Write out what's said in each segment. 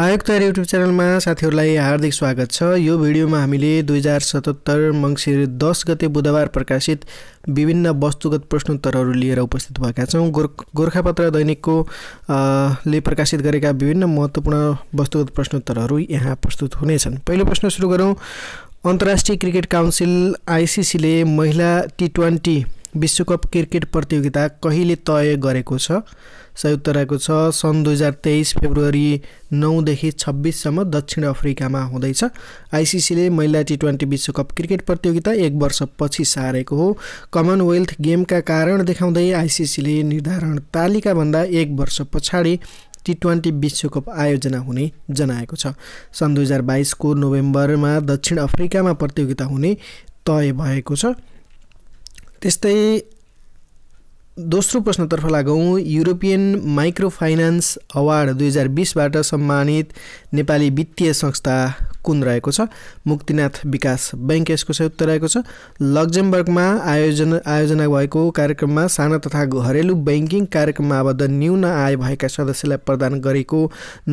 आयुक्त युट्युब च्यानलमा साथीहरूलाई हार्दिक स्वागत छ यो भिडियोमा हामीले दुई हजार सतहत्तर मङ्सिर दस गते बुधबार प्रकाशित विभिन्न वस्तुगत प्रश्नोत्तरहरू लिएर उपस्थित भएका छौँ गोर् गोर्खापत्र दैनिकको ले प्रकाशित गरेका विभिन्न महत्त्वपूर्ण वस्तुगत प्रश्नोत्तरहरू यहाँ प्रस्तुत हुनेछन् पहिलो प्रश्न सुरु गरौँ अन्तर्राष्ट्रिय क्रिकेट काउन्सिल आइसिसीले महिला टी ट्वेन्टी विश्वकप क्रिकेट प्रतियोगिता कहिले तय गरेको छ सही उत्तर आएको छ सन् दुई हजार तेइस फेब्रुअरी नौदेखि छब्बिससम्म दक्षिण अफ्रिकामा हुँदैछ आइसिसीले महिला टी ट्वेन्टी विश्वकप क्रिकेट प्रतियोगिता एक वर्षपछि सारेको हो कमनवेल्थ गेमका कारण देखाउँदै आइसिसीले निर्धारण तालिकाभन्दा एक वर्ष पछाडि टी ट्वेन्टी विश्वकप आयोजना हुने जनाएको छ सन् दुई हजार बाइसको नोभेम्बरमा दक्षिण अफ्रिकामा प्रतियोगिता हुने तय भएको छ त्यस्तै दोस्रो प्रश्नतर्फ लागौँ युरोपियन माइक्रो फाइनान्स अवार्ड दुई हजार बिसबाट सम्मानित नेपाली वित्तीय संस्था कुन रहेको छ मुक्तिनाथ विकास बैङ्क यसको संयुक्त रहेको छ लग्जमबर्गमा आयोजना आयोजना भएको कार्यक्रममा साना तथा घरेलु बैङ्किङ कार्यक्रममा आबद्ध न्यून आय भएका सदस्यलाई प्रदान गरेको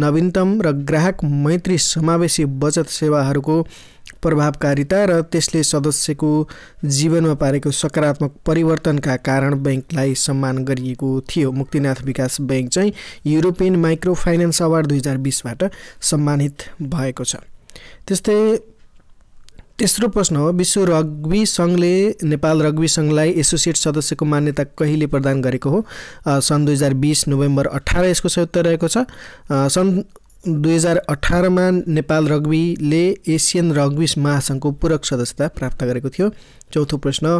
नवीनतम र ग्राहक मैत्री समावेशी बचत सेवाहरूको प्रभावकारिता र त्यसले सदस्यको जीवनमा पारेको सकारात्मक परिवर्तनका कारण ब्याङ्कलाई सम्मान गरिएको थियो मुक्तिनाथ विकास ब्याङ्क चाहिँ युरोपियन माइक्रो फाइनेन्स अवार्ड दुई हजार बिसबाट सम्मानित भएको छ त्यस्तै तेस्रो प्रश्न हो विश्व रग्बी सङ्घले नेपाल रग्बी सङ्घलाई एसोसिएट सदस्यको मान्यता कहिले प्रदान गरेको हो सन् दुई हजार बिस नोभेम्बर अठार यसको संयुक्त रहेको छ सन् दुई हजार अठारमा नेपाल रग्बीले एसियन रग्बी महासङ्घको पूरक सदस्यता प्राप्त गरेको थियो चौथो प्रश्न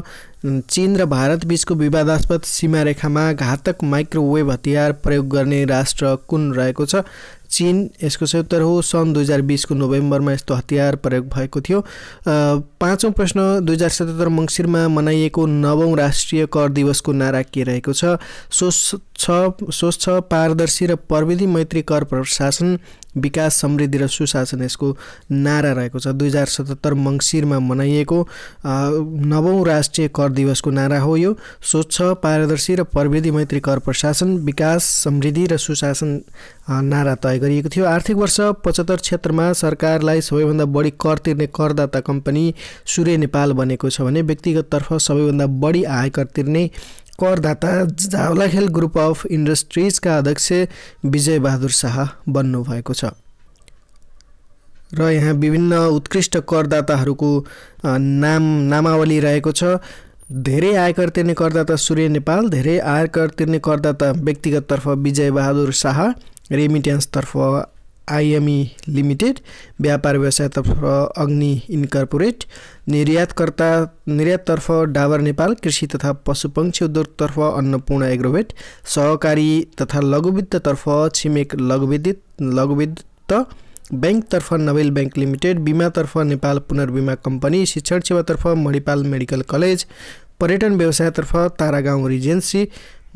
चीन र भारत बिचको विवादास्पद सीमारेखामा घातक माइक्रोवेभ हतियार प्रयोग गर्ने राष्ट्र कुन रहेको छ चिन यसको उत्तर हो सन् दुई हजार बिसको नोभेम्बरमा यस्तो हतियार प्रयोग भएको थियो पाँचौँ प्रश्न दुई हजार सतहत्तर मङ्सिरमा मनाइएको नवौँ राष्ट्रिय कर दिवसको नारा के रहेको छ सो छ स्वच्छ पारदर्शी र प्रविधि मैत्री कर प्रशासन विकास समृद्धि र सुशासन यसको नारा रहेको छ दुई हजार सतहत्तर मङ्सिरमा मनाइएको नवौँ राष्ट्रिय कर दिवसको नारा हो यो स्वच्छ पारदर्शी र प्रविधि मैत्री कर प्रशासन विकास समृद्धि र सुशासन नारा तय गरिएको थियो आर्थिक वर्ष पचहत्तर क्षेत्रमा सरकारलाई सबैभन्दा बढी कर तिर्ने करदाता कम्पनी सूर्य नेपाल बनेको छ भने व्यक्तिगततर्फ सबैभन्दा बढी आयकर तिर्ने करदाता झावलाखेल ग्रुप अफ इन्डस्ट्रिजका अध्यक्ष विजय बहादुर शाह बन्नुभएको छ र यहाँ विभिन्न उत्कृष्ट करदाताहरूको नाम नामावली रहेको छ धेरै आयकर तिर्ने करदाता सूर्य नेपाल धेरै आयकर तिर्ने करदाता व्यक्तिगत तर्फ विजय बहादुर शाह रेमिट्यान्सतर्फ आइएमई लिमिटेड व्यापार व्यवसायतर्फ अग्नि इन्कर्पोरेट निर्यातकर्ता निर्याततर्फ डाबर नेपाल कृषि तथा पशुपक्षी उद्योगतर्फ अन्नपूर्ण एग्रोभेट सहकारी तथा लघुवित्ततर्फ छिमेक लघुविद्युत लघुवित्त ब्याङ्कतर्फ नवेल ब्याङ्क लिमिटेड बिमातर्फ नेपाल पुनर्बिमा कम्पनी शिक्षण सेवातर्फ मणिपाल मेडिकल कलेज पर्यटन व्यवसायतर्फ तारागाउँ रिजेन्सी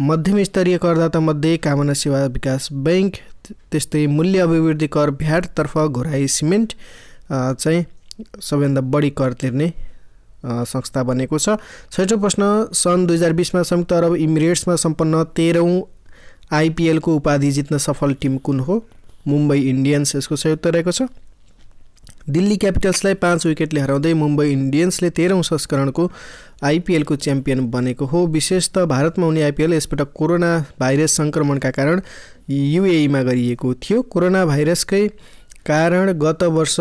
मध्यम स्तरीय करदाता मध्ये कामना सेवा विकास ब्याङ्क त्यस्तै मूल्य अभिवृद्धि कर भ्याटतर्फ घोराई सिमेन्ट चाहिँ सबैभन्दा बढी कर तिर्ने संस्था बनेको छ छैटौँ प्रश्न सन् दुई हजार बिसमा संयुक्त अरब इमिरेट्समा सम्पन्न तेह्रौँ आइपिएलको उपाधि जित्न सफल टिम कुन हो मुम्बई इन्डियन्स यसको सही उत्तर रहेको छ दिल्ली क्यापिटल्सलाई पाँच विकेटले हराउँदै मुम्बई इन्डियन्सले तेह्रौँ संस्करणको आइपिएलको च्याम्पियन बनेको हो विशेष त भारतमा हुने आइपिएल यसपटक कोरोना भाइरस सङ्क्रमणका कारण युएईमा गरिएको थियो कोरोना भाइरसकै कारण गत वर्ष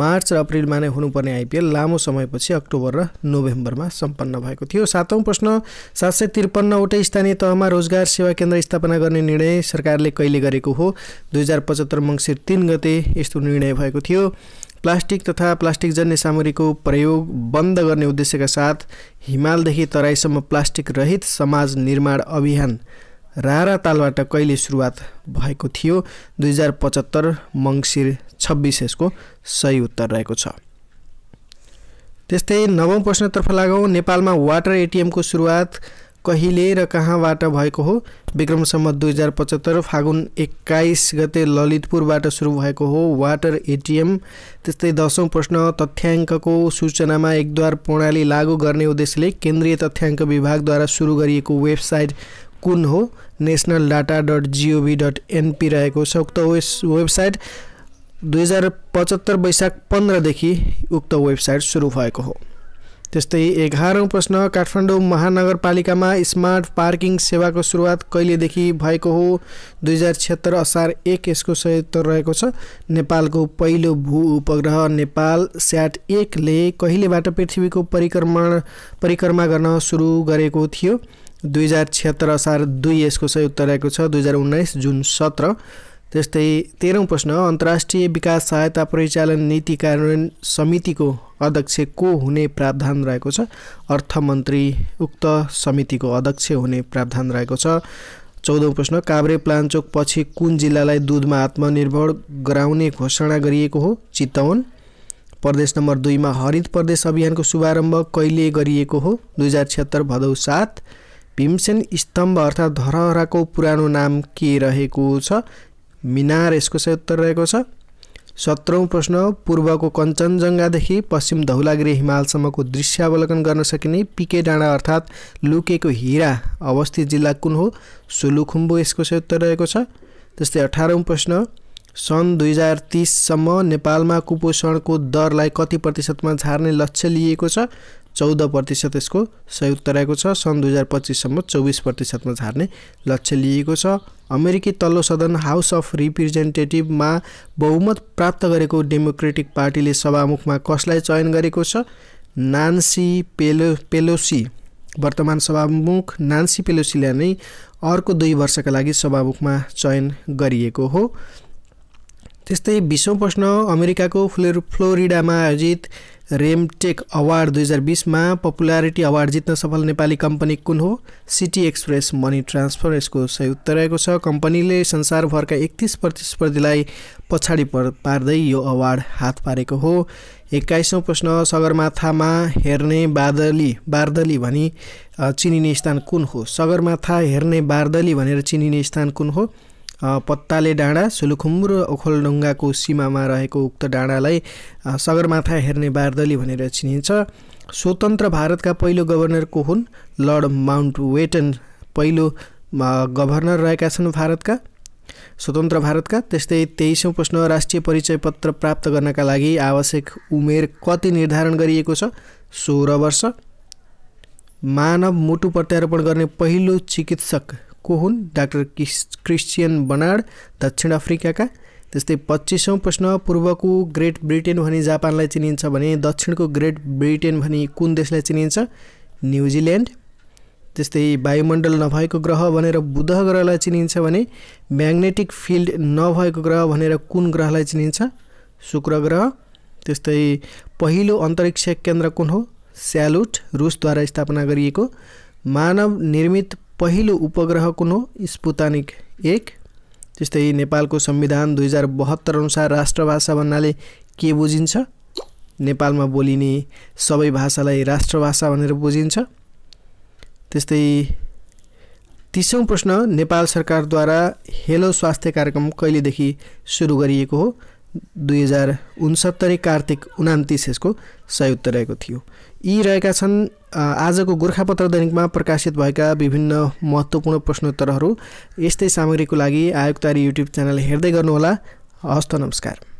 मार्च र अप्रेलमा नै हुनुपर्ने आइपिएल लामो समयपछि अक्टोबर र नोभेम्बरमा सम्पन्न भएको थियो सातौँ प्रश्न सात सय त्रिपन्नवटै स्थानीय तहमा रोजगार सेवा केन्द्र स्थापना गर्ने निर्णय सरकारले कहिले गरेको हो दुई हजार पचहत्तर मङ्सिर तिन गते यस्तो निर्णय भएको थियो प्लास्टिक तथा प्लास्टिक जन्य सामग्रीको प्रयोग बन्द गर्ने उद्देश्यका साथ हिमालदेखि तराईसम्म प्लास्टिक रहित समाज निर्माण अभियान रारा तालबाट कहिले सुरुवात भएको थियो दुई हजार पचहत्तर मङ्सिर छब्बिस यसको सही उत्तर रहेको छ त्यस्तै नवौँ प्रश्नतर्फ लागौँ नेपालमा वाटर एटिएमको सुरुवात कहिले र कहाँबाट भएको हो विक्रमसम्म दुई हजार पचहत्तर फागुन एक्काइस गते ललितपुरबाट सुरु भएको हो वाटर एटिएम त्यस्तै दसौँ प्रश्न तथ्याङ्कको सूचनामा एकद्वार प्रणाली लागू गर्ने उद्देश्यले केन्द्रीय तथ्याङ्क विभागद्वारा सुरु गरिएको वेबसाइट कुन हो national data dot GOV dot NP रहेको छ उक्त वेस वेबसाइट दुई हजार पचहत्तर वैशाख पन्ध्रदेखि उक्त वेबसाइट सुरु भएको हो त्यस्तै एघारौँ प्रश्न काठमाडौँ महानगरपालिकामा स्मार्ट पार्किङ सेवाको सुरुवात कहिलेदेखि भएको हो दुई हजार छिहत्तर असार एक यसको सहयोग रहेको छ नेपालको पहिलो भू उपग्रह नेपाल स्याट एकले कहिलेबाट पृथ्वीको परिक्रमा परिक्रमा गर्न सुरु गरेको थियो दुई हजार छिहत्तर असार दुई यसको उत्तर रहेको छ दुई हजार उन्नाइस जुन सत्र त्यस्तै तेह्रौँ प्रश्न अन्तर्राष्ट्रिय विकास सहायता परिचालन नीति कार्यान्वयन समितिको अध्यक्ष को हुने प्रावधान रहेको छ अर्थमन्त्री उक्त समितिको अध्यक्ष हुने प्रावधान रहेको छ चौधौँ प्रश्न काभ्रे प्लान्चोक पछि कुन जिल्लालाई दुधमा आत्मनिर्भर गराउने घोषणा गरिएको हो चितवन प्रदेश नम्बर दुईमा हरित प्रदेश अभियानको शुभारम्भ कहिले गरिएको हो दुई हजार छिहत्तर भदौ सात भीमसेन स्तम्भ अर्थात् धरहराको पुरानो नाम के रहेको छ मिनार यसको चाहिँ उत्तर रहेको छ सत्रौँ प्रश्न पूर्वको कञ्चनजङ्घादेखि पश्चिम धौलागिरी हिमालसम्मको दृश्यावलोकन गर्न सकिने पिके डाँडा अर्थात् लुकेको हिरा अवस्थित जिल्ला कुन हो सोलुखुम्बु यसको चाहिँ उत्तर रहेको छ त्यस्तै अठारौँ प्रश्न सन् दुई हजार तिससम्म नेपालमा कुपोषणको दरलाई कति प्रतिशतमा झार्ने लक्ष्य लिएको छ चौध प्रतिशत यसको सही उत्तर आएको छ सन् दुई हजार पच्चिससम्म चौबिस प्रतिशतमा झार्ने लक्ष्य लिएको छ अमेरिकी तल्लो सदन हाउस अफ रिप्रेजेन्टेटिभमा बहुमत प्राप्त गरेको डेमोक्रेटिक पार्टीले सभामुखमा कसलाई चयन गरेको छ नान्सी पेलो पेलोसी वर्तमान सभामुख नान्सी पेलोसीलाई नै अर्को दुई वर्षका लागि सभामुखमा चयन गरिएको हो त्यस्तै बिसौँ प्रश्न अमेरिकाको फ्लो फ्लोरिडामा आयोजित रेमटेक अवार्ड दुई हजार बिसमा पपुलारिटी अवार्ड जित्न सफल नेपाली कम्पनी कुन हो सिटी एक्सप्रेस मनी ट्रान्सफर यसको सही उत्तर रहेको छ कम्पनीले संसारभरका एकतिस प्रतिस्पर्धीलाई पछाडि पार्दै यो अवार्ड हात पारेको हो एक्काइसौँ प्रश्न सगरमाथामा हेर्ने बादली बार्दली भनी चिनिने स्थान कुन हो सगरमाथा हेर्ने बार्दली भनेर चिनिने स्थान कुन हो पत्ताले डाँडा सुलुखुम र ओखलढुङ्गाको सीमामा रहेको उक्त डाँडालाई सगरमाथा हेर्ने बारदली भनेर चिनिन्छ स्वतन्त्र भारतका पहिलो गभर्नर को हुन् लर्ड माउन्ट वेटन पहिलो गभर्नर रहेका छन् भारतका स्वतन्त्र भारतका त्यस्तै तेइसौँ प्रश्न राष्ट्रिय परिचय पत्र प्राप्त गर्नका लागि आवश्यक उमेर कति निर्धारण गरिएको छ सोह्र वर्ष मानव मुटु प्रत्यारोपण गर्ने पहिलो चिकित्सक को हुन् डाक्टर क्रिस क्रिस्चियन बनाड दक्षिण अफ्रिकाका त्यस्तै पच्चिसौँ प्रश्न पूर्वको ग्रेट ब्रिटेन भने जापानलाई चिनिन्छ भने दक्षिणको ग्रेट ब्रिटेन भने कुन देशलाई चिनिन्छ न्युजिल्यान्ड त्यस्तै वायुमण्डल नभएको ग्रह भनेर बुध ग्रहलाई चिनिन्छ भने म्याग्नेटिक फिल्ड नभएको ग्रह भनेर कुन ग्रहलाई चिनिन्छ शुक्र ग्रह त्यस्तै पहिलो अन्तरिक्ष केन्द्र कुन हो स्यालुट रुसद्वारा स्थापना गरिएको मानव निर्मित पहिलो उपग्रह कुन हो स्पुतानिक एक त्यस्तै नेपालको संविधान दुई हजार बहत्तर अनुसार राष्ट्रभाषा भन्नाले के बुझिन्छ नेपालमा बोलिने सबै भाषालाई राष्ट्रभाषा भनेर बुझिन्छ त्यस्तै तिसौँ प्रश्न नेपाल सरकारद्वारा हेलो स्वास्थ्य कार्यक्रम कहिलेदेखि सुरु गरिएको हो दुई हजार उन्सत्तरी कार्तिक उनातिस यसको संयुक्त रहेको थियो यी रहेका छन् आजको गोर्खापत्र दैनिकमा प्रकाशित भएका विभिन्न महत्त्वपूर्ण प्रश्नोत्तरहरू यस्तै सामग्रीको लागि आयुक्तारी युट्युब च्यानल हेर्दै गर्नुहोला हस्त नमस्कार